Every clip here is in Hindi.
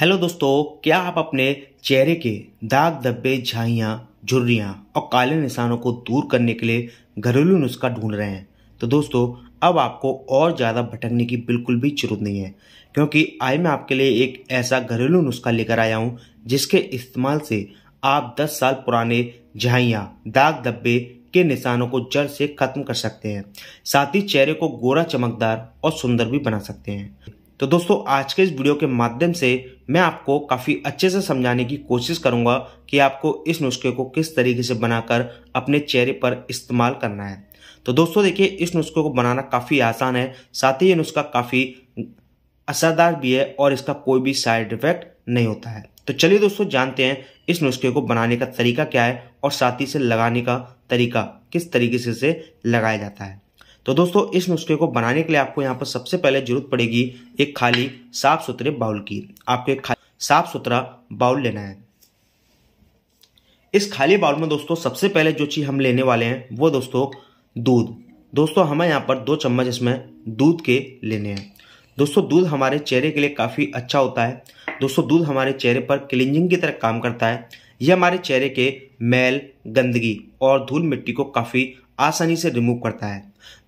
हेलो दोस्तों क्या आप अपने चेहरे के दाग धब्बे झाइयाँ झुर्रियाँ और काले निशानों को दूर करने के लिए घरेलू नुस्खा ढूंढ रहे हैं तो दोस्तों अब आपको और ज़्यादा भटकने की बिल्कुल भी जरूरत नहीं है क्योंकि आज मैं आपके लिए एक ऐसा घरेलू नुस्खा लेकर आया हूँ जिसके इस्तेमाल से आप 10 साल पुराने झाइयाँ दाग धब्बे के निशानों को जड़ से खत्म कर सकते हैं साथ ही चेहरे को गोरा चमकदार और सुंदर भी बना सकते हैं तो दोस्तों आज के इस वीडियो के माध्यम से मैं आपको काफ़ी अच्छे से समझाने की कोशिश करूंगा कि आपको इस नुस्खे को किस तरीके से बनाकर अपने चेहरे पर इस्तेमाल करना है तो दोस्तों देखिए इस नुस्खे को बनाना काफ़ी आसान है साथ ही ये नुस्खा काफ़ी असरदार भी है और इसका कोई भी साइड इफेक्ट नहीं होता है तो चलिए दोस्तों जानते हैं इस नुस्खे को बनाने का तरीका क्या है और साथ ही से लगाने का तरीका किस तरीके से इसे लगाया जाता है तो दोस्तों इस नुस्खे को बनाने के लिए आपको यहाँ पर सबसे पहले जरूरत पड़ेगी एक खाली साफ सुथरे बाउल की आपको एक साफ सुथरा बाउल लेना है इस खाली बाउल में दोस्तों सबसे पहले जो चीज़ हम लेने वाले हैं वो दोस्तों दूध दोस्तों हमें यहाँ पर दो चम्मच इसमें दूध के लेने हैं दोस्तों दूध हमारे चेहरे के लिए काफ़ी अच्छा होता है दोस्तों दूध हमारे चेहरे पर क्लिंजिंग की तरह काम करता है यह हमारे चेहरे के मैल गंदगी और धूल मिट्टी को काफ़ी आसानी से रिमूव करता है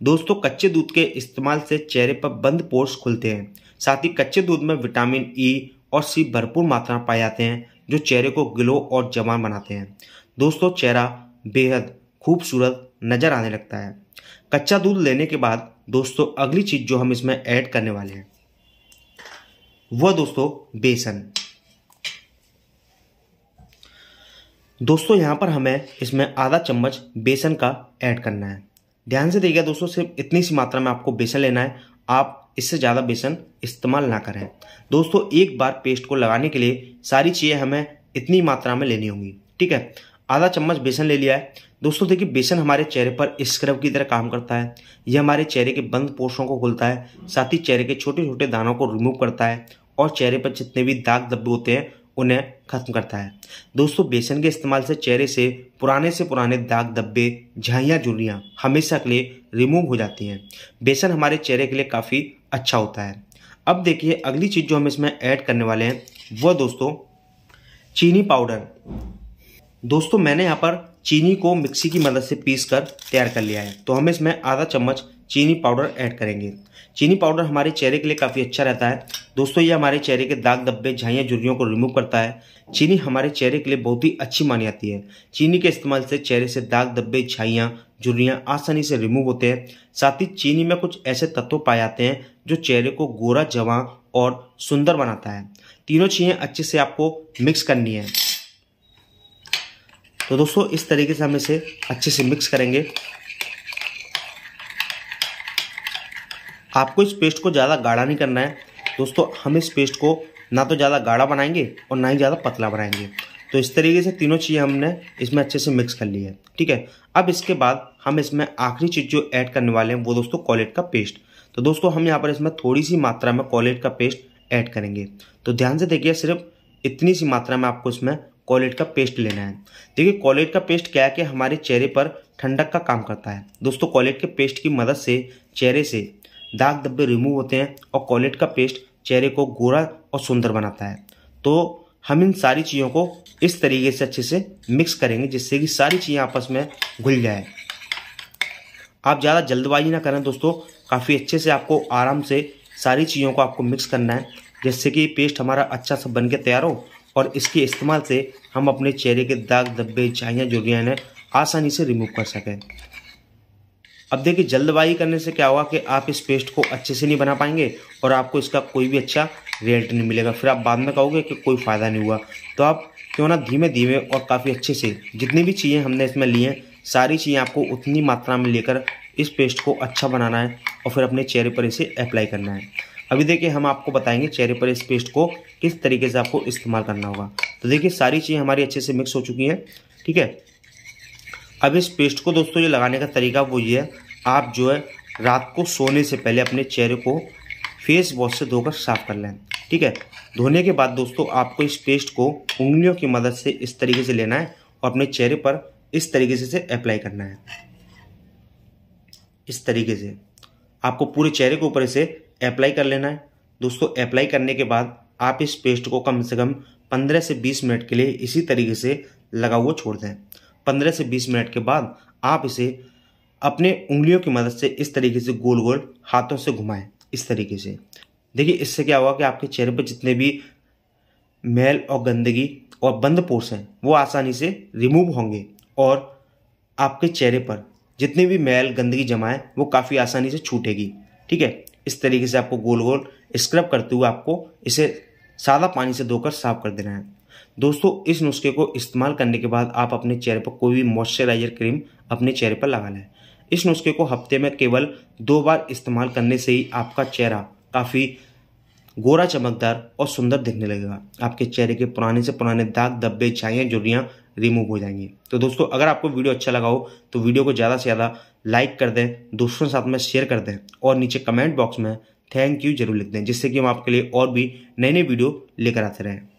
दोस्तों कच्चे दूध के इस्तेमाल से चेहरे पर बंद पोर्स खुलते हैं साथ ही कच्चे दूध में विटामिन ई e और सी भरपूर मात्रा पाए जाते हैं जो चेहरे को ग्लो और जवान बनाते हैं दोस्तों चेहरा बेहद खूबसूरत नज़र आने लगता है कच्चा दूध लेने के बाद दोस्तों अगली चीज़ जो हम इसमें ऐड करने वाले हैं वह दोस्तों बेसन दोस्तों यहाँ पर हमें इसमें आधा चम्मच बेसन का ऐड करना है ध्यान से देखिए दोस्तों सिर्फ इतनी सी मात्रा में आपको बेसन लेना है आप इससे ज़्यादा बेसन इस्तेमाल ना करें दोस्तों एक बार पेस्ट को लगाने के लिए सारी चीज़ें हमें इतनी मात्रा में लेनी होंगी ठीक है आधा चम्मच बेसन ले लिया है दोस्तों देखिए बेसन हमारे चेहरे पर स्क्रब की तरह काम करता है यह हमारे चेहरे के बंद पोषों को खुलता है साथ ही चेहरे के छोटे छोटे दानों को रिमूव करता है और चेहरे पर जितने भी दाग धब्बे होते हैं उन्हें खत्म करता है दोस्तों बेसन के इस्तेमाल से चेहरे से पुराने से पुराने दाग धब्बे झाइयाँ जुड़ियाँ हमेशा के लिए रिमूव हो जाती हैं बेसन हमारे चेहरे के लिए काफ़ी अच्छा होता है अब देखिए अगली चीज़ जो हम इसमें ऐड करने वाले हैं वह दोस्तों चीनी पाउडर दोस्तों मैंने यहाँ पर चीनी को मिक्सी की मदद से पीस कर तैयार कर लिया है तो हमें इसमें आधा चम्मच चीनी पाउडर ऐड करेंगे चीनी पाउडर हमारे चेहरे के लिए काफ़ी अच्छा रहता है दोस्तों ये हमारे चेहरे के दाग धब्बे झाइयाँ झुरियों को रिमूव करता है चीनी हमारे चेहरे के लिए बहुत ही अच्छी मानी जाती है चीनी के इस्तेमाल से चेहरे से दाग धब्बे झाइयाँ झुरियाँ आसानी से रिमूव होते हैं साथ ही चीनी में कुछ ऐसे तत्व पाए जाते हैं जो चेहरे को गोरा जवा और सुंदर बनाता है तीनों चीज़ें अच्छे से आपको मिक्स करनी है तो दोस्तों इस तरीके से हम इसे अच्छे से मिक्स करेंगे आपको इस पेस्ट को ज़्यादा गाढ़ा नहीं करना है दोस्तों हम इस पेस्ट को ना तो ज़्यादा गाढ़ा बनाएंगे और ना ही ज़्यादा पतला बनाएंगे तो इस तरीके से तीनों चीज़ें हमने इसमें अच्छे से मिक्स कर ली है ठीक है अब इसके बाद हम इसमें आखिरी चीज़ जो ऐड करने वाले हैं वो दोस्तों कॉलेट का पेस्ट तो दोस्तों हम यहाँ पर इसमें थोड़ी सी मात्रा में कॉलेट का पेस्ट ऐड करेंगे तो ध्यान से देखिए सिर्फ इतनी सी मात्रा में आपको इसमें कॉलेट का पेस्ट लेना है देखिए कॉलेट का पेस्ट क्या है कि हमारे चेहरे पर ठंडक का काम करता है दोस्तों कॉलेट के पेस्ट की मदद से चेहरे से दाग धब्बे रिमूव होते हैं और कॉलेट का पेस्ट चेहरे को गोरा और सुंदर बनाता है तो हम इन सारी चीज़ों को इस तरीके से अच्छे से मिक्स करेंगे जिससे कि सारी चीज़ें आपस में घुल जाए आप ज़्यादा जल्दबाजी ना करें दोस्तों काफ़ी अच्छे से आपको आराम से सारी चीज़ों को आपको मिक्स करना है जिससे कि पेस्ट हमारा अच्छा सा बन के तैयार हो और इसके इस्तेमाल से हम अपने चेहरे के दाग धब्बे चाइयाँ जो हैं आसानी से रिमूव कर सकें अब देखिए जल्दबाजी करने से क्या होगा कि आप इस पेस्ट को अच्छे से नहीं बना पाएंगे और आपको इसका कोई भी अच्छा रिजल्ट नहीं मिलेगा फिर आप बाद में कहोगे कि कोई फ़ायदा नहीं हुआ तो आप क्यों ना धीमे धीमे और काफ़ी अच्छे से जितनी भी चीज़ें हमने इसमें ली हैं सारी चीज़ें आपको उतनी मात्रा में लेकर इस पेस्ट को अच्छा बनाना है और फिर अपने चेहरे पर इसे अप्लाई करना है अभी देखिए हम आपको बताएंगे चेहरे पर इस पेस्ट को किस तरीके से आपको इस्तेमाल करना होगा तो देखिए सारी चीज़ें हमारी अच्छे से मिक्स हो चुकी हैं ठीक है अब इस पेस्ट को दोस्तों ये लगाने का तरीका वो ये है आप जो है रात को सोने से पहले अपने चेहरे को फेस वॉश से धोकर साफ कर लें ठीक है धोने के बाद दोस्तों आपको इस पेस्ट को उंगलियों की मदद से इस तरीके से लेना है और अपने चेहरे पर इस तरीके से इसे अप्लाई करना है इस तरीके से आपको पूरे चेहरे के ऊपर इसे अप्लाई कर लेना है दोस्तों अप्लाई करने के बाद आप इस पेस्ट को कम से कम 15 से 20 मिनट के लिए इसी तरीके से लगा हुआ छोड़ दें 15 से 20 मिनट के बाद आप इसे अपने उंगलियों की मदद से इस तरीके से गोल गोल हाथों से घुमाएं इस तरीके से देखिए इससे क्या होगा कि आपके चेहरे पर जितने भी मैल और गंदगी और बंद पोर्स हैं वो आसानी से रिमूव होंगे और आपके चेहरे पर जितनी भी मैल गंदगी है वो काफ़ी आसानी से छूटेगी ठीक है इस तरीके से आपको गोल गोल स्क्रब करते हुए आपको इसे सादा पानी से धोकर साफ कर देना है दोस्तों इस नुस्खे को इस्तेमाल करने के बाद आप अपने चेहरे पर कोई भी मॉइस्चराइजर क्रीम अपने चेहरे पर लगा लें इस नुस्खे को हफ्ते में केवल दो बार इस्तेमाल करने से ही आपका चेहरा काफ़ी गोरा चमकदार और सुंदर दिखने लगेगा आपके चेहरे के पुराने से पुराने दाग धब्बे छाइयाँ झुर्रियाँ रिमूव हो जाएंगी तो दोस्तों अगर आपको वीडियो अच्छा लगा हो तो वीडियो को ज़्यादा से ज़्यादा लाइक कर दें दोस्तों के साथ में शेयर कर दें और नीचे कमेंट बॉक्स में थैंक यू जरूर लिख दें जिससे कि हम आपके लिए और भी नए नए वीडियो लेकर आते रहें